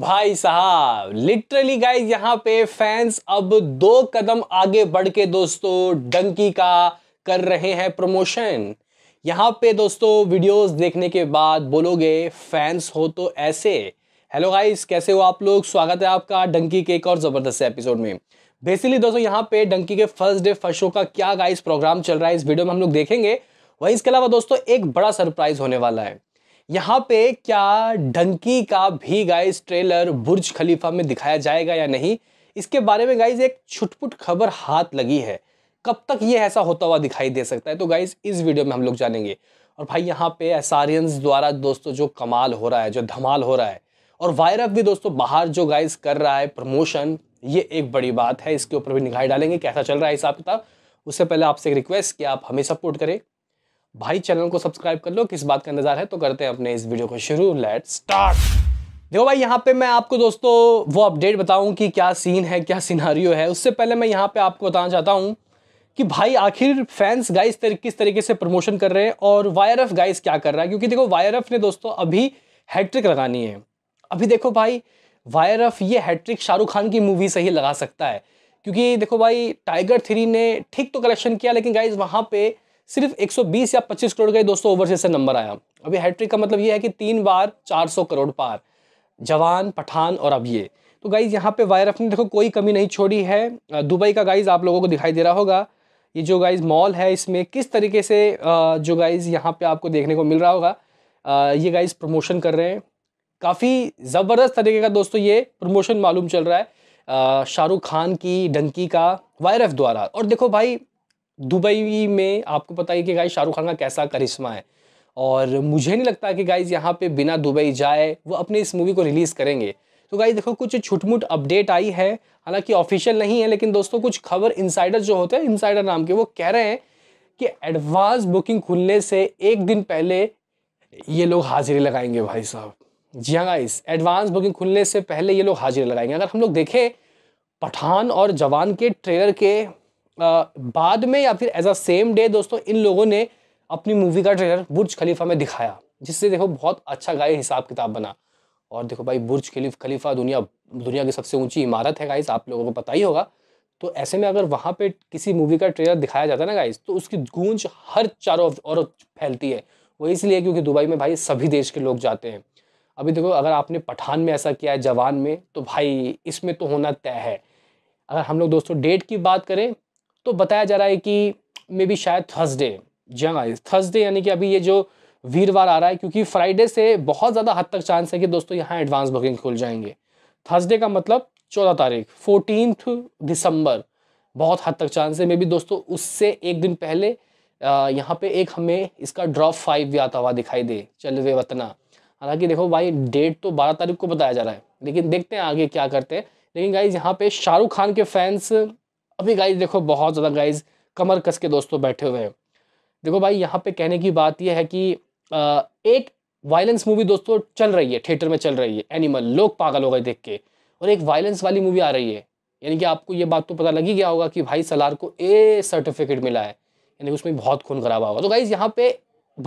भाई साहब literally guys यहाँ पे फैंस अब दो कदम आगे बढ़ के दोस्तों डंकी का कर रहे हैं प्रमोशन यहाँ पे दोस्तों वीडियोस देखने के बाद बोलोगे फैंस हो तो ऐसे हेलो गाइज कैसे हो आप लोग स्वागत है आपका डंकी के एक और ज़बरदस्त एपिसोड में बेसिकली दोस्तों यहाँ पे डंकी के फर्स्ट डे फर्स्ट शो का क्या गाइज प्रोग्राम चल रहा है इस वीडियो में हम लोग देखेंगे वही इसके अलावा दोस्तों एक बड़ा सरप्राइज होने वाला है यहाँ पे क्या ढंकी का भी गाइस ट्रेलर बुर्ज खलीफा में दिखाया जाएगा या नहीं इसके बारे में गाइज एक छुटपुट खबर हाथ लगी है कब तक ये ऐसा होता हुआ दिखाई दे सकता है तो गाइज इस वीडियो में हम लोग जानेंगे और भाई यहाँ पे एसारियंस द्वारा दोस्तों जो कमाल हो रहा है जो धमाल हो रहा है और वायरअप भी दोस्तों बाहर जो गाइज कर रहा है प्रमोशन ये एक बड़ी बात है इसके ऊपर भी निगाह डालेंगे कैसा चल रहा है हिसाब किताब उससे पहले आपसे एक रिक्वेस्ट कि आप हमें सपोर्ट करें भाई चैनल को सब्सक्राइब कर लो किस बात का इंतजार है तो करते हैं अपने इस वीडियो को शुरू लेट स्टार्ट देखो भाई यहाँ पे मैं आपको दोस्तों वो अपडेट बताऊं कि क्या सीन है क्या सिनारियो है उससे पहले मैं यहाँ पे आपको बताना चाहता हूँ कि भाई आखिर फैंस गाइस तर, किस तरीके से प्रमोशन कर रहे हैं और वायर गाइस क्या कर रहा है क्योंकि देखो वायर ने दोस्तों अभी हैट्रिक लगानी है अभी देखो भाई वायर ये हैट्रिक शाहरुख खान की मूवी से ही लगा सकता है क्योंकि देखो भाई टाइगर थ्री ने ठीक तो कलेक्शन किया लेकिन गाइज वहाँ पे सिर्फ 120 या 25 करोड़ का ही दोस्तों ओवरसीज से नंबर आया अभी हैट्रिक का मतलब ये है कि तीन बार 400 करोड़ पार जवान पठान और अब ये तो गाइज यहाँ पे वायरफ ने देखो कोई कमी नहीं छोड़ी है दुबई का गाइज आप लोगों को दिखाई दे रहा होगा ये जो गाइज मॉल है इसमें किस तरीके से जो गाइज यहाँ पे आपको देखने को मिल रहा होगा ये गाइज प्रमोशन कर रहे हैं काफ़ी ज़बरदस्त तरीके का दोस्तों ये प्रमोशन मालूम चल रहा है शाहरुख खान की डंकी का वायरफ द्वारा और देखो भाई दुबई में आपको पता है कि गाइस शाहरुख खान का कैसा करिश्मा है और मुझे नहीं लगता कि गाइज यहाँ पे बिना दुबई जाए वो अपने इस मूवी को रिलीज़ करेंगे तो गाइस देखो कुछ छुटमुट अपडेट आई है हालांकि ऑफिशियल नहीं है लेकिन दोस्तों कुछ खबर इनसाइडर जो होते हैं इनसाइडर नाम के वो कह रहे हैं कि एडवांस बुकिंग खुलने से एक दिन पहले ये लोग हाजिरी लगाएंगे भाई साहब जी हाँ गाइस एडवांस बुकिंग खुलने से पहले ये लोग हाजिरी लगाएंगे अगर हम लोग देखें पठान और जवान के ट्रेलर के बाद में या फिर एज अ सेम डे दोस्तों इन लोगों ने अपनी मूवी का ट्रेलर बुर्ज खलीफा में दिखाया जिससे देखो बहुत अच्छा गाय हिसाब किताब बना और देखो भाई बुर्ज खलीफ खलीफा दुनिया दुनिया की सबसे ऊंची इमारत है गाइस आप लोगों को पता ही होगा तो ऐसे में अगर वहाँ पे किसी मूवी का ट्रेलर दिखाया जाता है ना गाइस तो उसकी गूंज हर चारों और फैलती है वो इसलिए क्योंकि दुबई में भाई सभी देश के लोग जाते हैं अभी देखो अगर आपने पठान में ऐसा किया है जवान में तो भाई इसमें तो होना तय है अगर हम लोग दोस्तों डेट की बात करें तो बताया जा रहा है कि मे बी शायद थर्सडे जी हाँ थर्सडे यानी कि अभी ये जो वीरवार आ रहा है क्योंकि फ्राइडे से बहुत ज़्यादा हद तक चांस है कि दोस्तों यहाँ एडवांस बुकिंग खुल जाएंगे थर्सडे का मतलब चौदह तारीख फोर्टीन दिसंबर बहुत हद तक चांस है मे बी दोस्तों उससे एक दिन पहले यहाँ पे एक हमें इसका ड्रॉप फाइव भी आता हुआ दिखाई दे चल वे वतना हालांकि देखो भाई डेट तो बारह तारीख को बताया जा रहा है लेकिन देखते हैं आगे क्या करते हैं लेकिन गाइज यहाँ पे शाहरुख खान के फैंस अभी गाइज देखो बहुत ज़्यादा गाइज कमर कस के दोस्तों बैठे हुए हैं देखो भाई यहाँ पे कहने की बात यह है कि आ, एक वायलेंस मूवी दोस्तों चल रही है थिएटर में चल रही है एनिमल लोग पागल हो गए देख के और एक वायलेंस वाली मूवी आ रही है यानी कि आपको ये बात तो पता लग ही गया होगा कि भाई सलार को ए सर्टिफिकेट मिला है यानी उसमें बहुत खून खराबा होगा तो गाइज़ यहाँ पे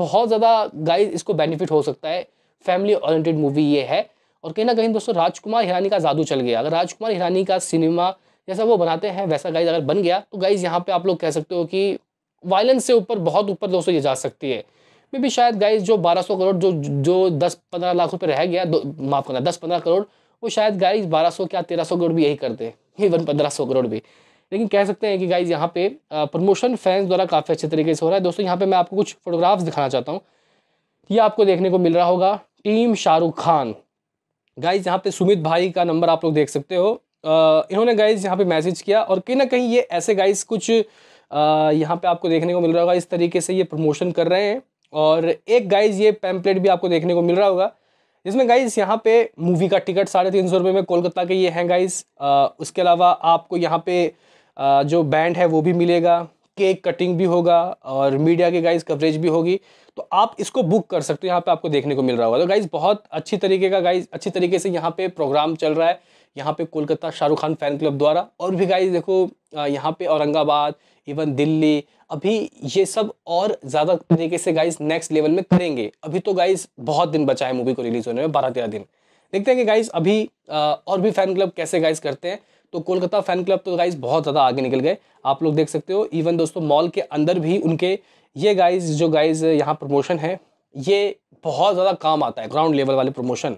बहुत ज़्यादा गाइज इसको बेनिफिट हो सकता है फैमिली ओरिएंटेड मूवी ये है और कहीं ना कहीं दोस्तों राजकुमार हिरानी का जादू चल गया अगर राजकुमार हिरानी का सिनेमा जैसा वो बनाते हैं वैसा गाइज अगर बन गया तो गाइज यहाँ पे आप लोग कह सकते हो कि वायलेंस से ऊपर बहुत ऊपर दोस्तों ये जा सकती है मे भी शायद गाइज जो 1200 करोड़ जो जो 10-15 लाख रुपए रह गया माफ़ करना 10-15 करोड़ वो शायद गाइज 1200 क्या 1300 करोड़ भी यही करते हैं इवन पंद्रह करोड़ भी लेकिन कह सकते हैं कि गाइज यहाँ पे प्रमोशन फैंस द्वारा काफ़ी अच्छे तरीके से हो रहा है दोस्तों यहाँ पर मैं आपको कुछ फोटोग्राफ्स दिखाना चाहता हूँ ये आपको देखने को मिल रहा होगा टीम शाहरुख खान गाइज यहाँ पे सुमित भाई का नंबर आप लोग देख सकते हो इन्होंने गाइज यहाँ पे मैसेज किया और कहीं ना कहीं ये ऐसे गाइज कुछ यहाँ पे आपको देखने को मिल रहा होगा इस तरीके से ये प्रमोशन कर रहे हैं और एक गाइज ये पैम्पलेट भी आपको देखने को मिल रहा होगा जिसमें गाइज यहाँ पे मूवी का टिकट साढ़े तीन सौ रुपये में कोलकाता के ये हैं गाइज उसके अलावा आपको यहाँ पे आ, जो बैंड है वो भी मिलेगा केक कटिंग भी होगा और मीडिया के गाइज कवरेज भी होगी तो आप इसको बुक कर सकते हो यहाँ पे आपको देखने को मिल रहा होगा तो गाइज़ बहुत अच्छी तरीके का गाइज अच्छी तरीके से यहाँ पे प्रोग्राम चल रहा है यहाँ पे कोलकाता शाहरुख खान फ़ैन क्लब द्वारा और भी गाइज देखो यहाँ पे औरंगाबाद इवन दिल्ली अभी ये सब और ज़्यादा तरीके से गाइज नेक्स्ट लेवल में करेंगे अभी तो गाइज बहुत दिन बचा है मूवी को रिलीज़ होने में बारह तेरह दिन देखते हैं कि गाइज अभी और भी फ़ैन क्लब कैसे गाइज करते हैं तो कोलकाता फ़ैन क्लब तो गाइज बहुत ज़्यादा आगे निकल गए आप लोग देख सकते हो इवन दोस्तों मॉल के अंदर भी उनके ये गाइज जो गाइज यहाँ प्रमोशन है ये बहुत ज़्यादा काम आता है ग्राउंड लेवल वाले प्रमोशन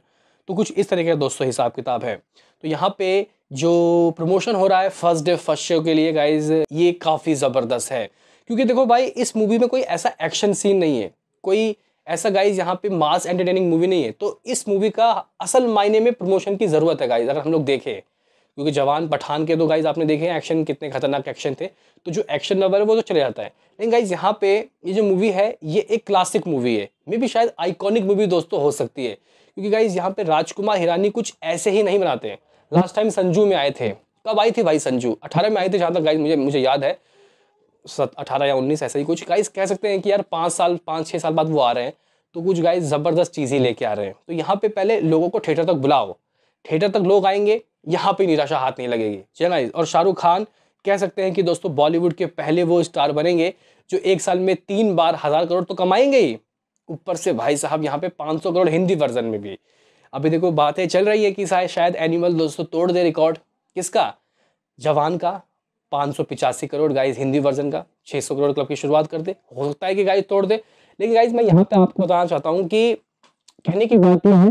तो कुछ इस तरह का दोस्तों हिसाब किताब है तो यहाँ पे जो प्रमोशन हो रहा है फर्स्ट डे फर्स्ट शो के लिए गाइज ये काफ़ी ज़बरदस्त है क्योंकि देखो भाई इस मूवी में कोई ऐसा एक्शन सीन नहीं है कोई ऐसा गाइज यहाँ पे मास एंटरटेनिंग मूवी नहीं है तो इस मूवी का असल मायने में प्रमोशन की ज़रूरत है गाइज अगर हम लोग देखें क्योंकि जवान पठान के तो गाइज आपने देखे एक्शन कितने खतरनाक एक्शन थे तो जो एक्शन नंबर है वो तो चले जाता है लेकिन गाइज यहाँ पे ये जो मूवी है ये एक क्लासिक मूवी है मे भी शायद आइकॉनिक मूवी दोस्तों हो सकती है क्योंकि गाइज यहाँ पे राजकुमार हिरानी कुछ ऐसे ही नहीं बनाते हैं लास्ट टाइम संजू में आए थे कब आई थी भाई संजू अठारह में आए थे जहाँ तक गाइज मुझे मुझे याद है सत अठारह या उन्नीस ऐसा ही कुछ गाइज कह सकते हैं कि यार पाँच साल पाँच छः साल बाद वो आ रहे हैं तो कुछ गाइज ज़बरदस्त चीज़ ही लेके आ रहे हैं तो यहाँ पे पहले लोगों को थिएटर तक बुलाओ थिएटर तक लोग आएंगे यहाँ पे निराशा हाथ नहीं लगेगी चलिए गाइज और शाहरुख खान कह सकते हैं कि दोस्तों बॉलीवुड के पहले वो स्टार बनेंगे जो एक साल में तीन बार हज़ार करोड़ तो कमाएंगे ही ऊपर से भाई साहब यहाँ पे 500 करोड़ हिंदी वर्जन में भी अभी देखो बातें चल रही है कि शायद एनिमल दोस्तों तोड़ दे रिकॉर्ड किसका जवान का पाँच करोड़ गाइज हिंदी वर्जन का 600 करोड़ क्लब की शुरुआत कर दे हो सकता है कि गाइज तोड़ दे लेकिन गाइज मैं यहाँ पे आपको बताना चाहता हूँ कि कहने की बात यह है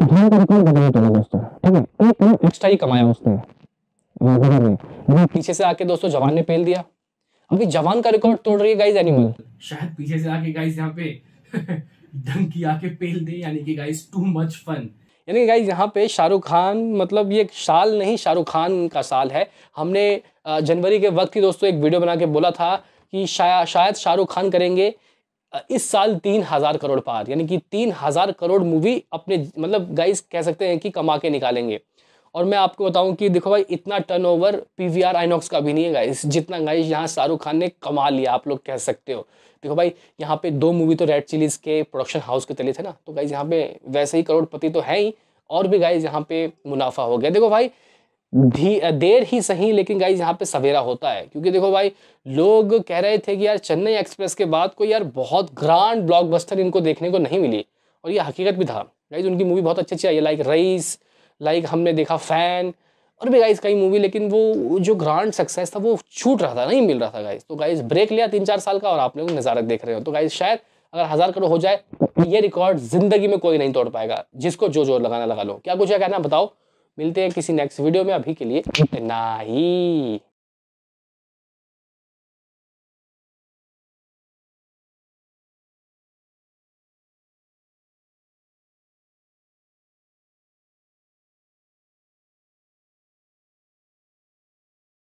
जवान का रिकॉर्ड बदलना पड़ा दोस्तों ठीक है तो एक करोड़ एक्स्ट्रा ही कमाया उसने पीछे से आके दोस्तों जवान ने पेल दिया अभी जवान का रिकॉर्ड तोड़ रही है गाइज एनिमल शायद पीछे से आके गाइज यहाँ पे डंकिया के पेल दे यानी कि गाइस टू मच फन यानी कि गाइस यहाँ पे शाहरुख खान मतलब ये साल नहीं शाहरुख खान का साल है हमने जनवरी के वक्त ही दोस्तों एक वीडियो बना के बोला था कि शाया, शायद शाहरुख खान करेंगे इस साल तीन हज़ार करोड़ पार यानी कि तीन हज़ार करोड़ मूवी अपने मतलब गाइज कह सकते हैं कि कमा के निकालेंगे और मैं आपको बताऊं कि देखो भाई इतना टर्नओवर पीवीआर आइनॉक्स का भी नहीं है गाइस जितना गाइस यहाँ शाहरुख खान ने कमा लिया आप लोग कह सकते हो देखो भाई यहाँ पे दो मूवी तो रेड चिलीज के प्रोडक्शन हाउस के तले थे ना तो गाइस यहाँ पे वैसे ही करोड़पति तो है ही और भी गाइज यहाँ पे मुनाफा हो गया देखो भाई धी देर ही सही लेकिन गाइज यहाँ पे सवेरा होता है क्योंकि देखो भाई लोग कह रहे थे कि यार चेन्नई एक्सप्रेस के बाद कोई यार बहुत ग्रांड ब्लॉकबस्टर इनको देखने को नहीं मिली और ये हकीकत भी था गाइज उनकी मूवी बहुत अच्छी अच्छी आई लाइक रईस लाइक हमने देखा फ़ैन और भी गाइज कई मूवी लेकिन वो जो ग्रांड सक्सेस था वो छूट रहा था नहीं मिल रहा था गाइज तो गाइज ब्रेक लिया तीन चार साल का और आप लोग नज़ारा देख रहे हो तो गाइज शायद अगर हज़ार करोड़ हो जाए तो ये रिकॉर्ड ज़िंदगी में कोई नहीं तोड़ पाएगा जिसको जो जोर लगाना लगा लो क्या कुछ है कहना बताओ मिलते हैं किसी नेक्स्ट वीडियो में अभी के लिए इतना ही